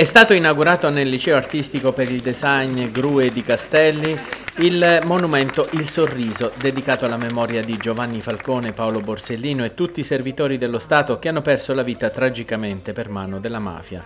È stato inaugurato nel Liceo Artistico per il Design Grue di Castelli il monumento Il Sorriso, dedicato alla memoria di Giovanni Falcone, Paolo Borsellino e tutti i servitori dello Stato che hanno perso la vita tragicamente per mano della mafia.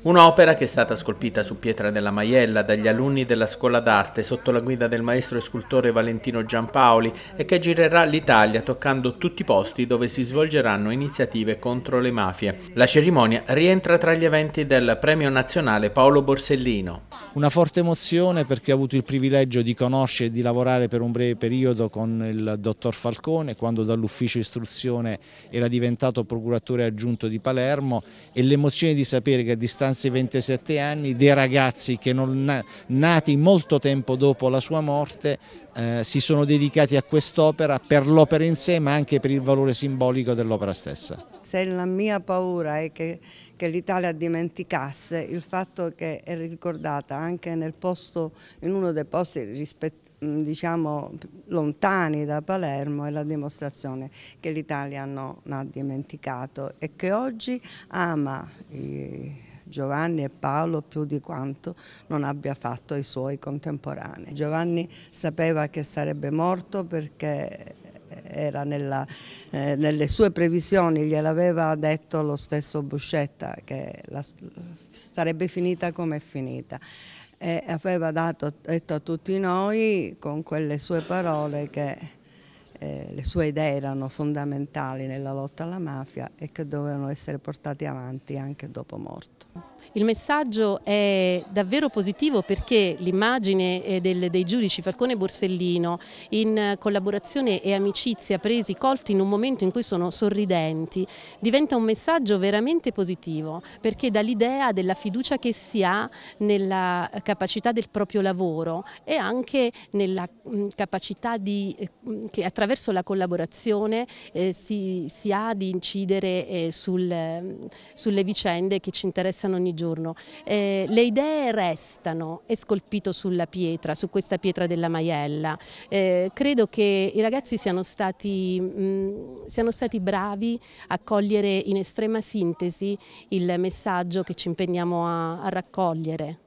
Un'opera che è stata scolpita su pietra della Maiella dagli alunni della scuola d'arte sotto la guida del maestro e scultore Valentino Giampaoli e che girerà l'Italia toccando tutti i posti dove si svolgeranno iniziative contro le mafie. La cerimonia rientra tra gli eventi del Premio Nazionale Paolo Borsellino. Una forte emozione perché ho avuto il privilegio di conoscere e di lavorare per un breve periodo con il dottor Falcone quando dall'ufficio istruzione era diventato procuratore aggiunto di Palermo e l'emozione di sapere che a distanza circostanze 27 anni, dei ragazzi che non, nati molto tempo dopo la sua morte eh, si sono dedicati a quest'opera per l'opera in sé ma anche per il valore simbolico dell'opera stessa. Se la mia paura è che, che l'Italia dimenticasse il fatto che è ricordata anche posto, in uno dei posti rispettosi diciamo lontani da Palermo è la dimostrazione che l'Italia non ha dimenticato e che oggi ama i Giovanni e Paolo più di quanto non abbia fatto i suoi contemporanei. Giovanni sapeva che sarebbe morto perché era nella, eh, nelle sue previsioni, gliel'aveva detto lo stesso Buscetta che la, sarebbe finita come è finita e aveva dato, detto a tutti noi con quelle sue parole che eh, le sue idee erano fondamentali nella lotta alla mafia e che dovevano essere portate avanti anche dopo morto. Il messaggio è davvero positivo perché l'immagine eh, dei giudici Falcone e Borsellino in collaborazione e amicizia presi, colti in un momento in cui sono sorridenti, diventa un messaggio veramente positivo perché dà l'idea della fiducia che si ha nella capacità del proprio lavoro e anche nella mm, capacità di, eh, mm, che attraverso la collaborazione eh, si, si, ha di incidere eh, sul, mm, sulle vicende che ci interessano ogni giorno giorno. Eh, le idee restano, è scolpito sulla pietra, su questa pietra della maiella. Eh, credo che i ragazzi siano stati, mh, siano stati bravi a cogliere in estrema sintesi il messaggio che ci impegniamo a, a raccogliere.